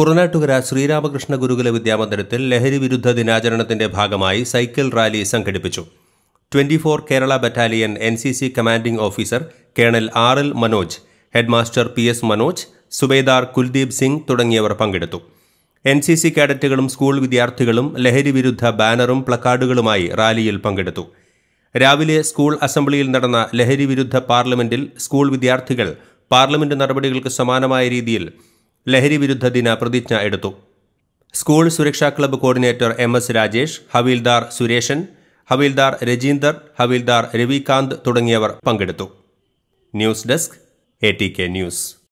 പുറനാട്ടുകര ശ്രീരാമകൃഷ്ണ ഗുരുകുല വിദ്യാമന്ദിരത്തിൽ ലഹരി വിരുദ്ധ ദിനാചരണത്തിന്റെ ഭാഗമായി സൈക്കിൾ റാലി സംഘടിപ്പിച്ചു twenty four Kerala battalion N C C commanding officer colonel R L Manoj headmaster P S Manoj subedar Kuldeep Singh തുടങ്ങിയവർ പങ്കെടുത്തു എൻ സി സി കാഡറ്റുകളും സ്കൂൾ വിദ്യാർത്ഥികളും ലഹരി വിരുദ്ധ ബാനറും പ്ലക്കാർഡുകളുമായി റാലിയിൽ പങ്കെടുത്തു രാവിലെ സ്കൂൾ അസംബ്ലിയിൽ നടന്ന ലഹരി വിരുദ്ധ പാർലമെന്റിൽ സ്കൂൾ വിദ്യാർത്ഥികൾ പാർലമെന്റ് നടപടികൾക്ക് സമാനമായ രീതിയിൽ ലഹരി വിരുദ്ധ ദിന പ്രതിജ്ഞ എടുത്തു സ്കൂൾ സുരക്ഷാ club coordinator M S Rajesh havildar Sureshan havildar Rajinder havildar Ravikant തുടങ്ങിയവർ പങ്കെടുത്തു news desk A T K news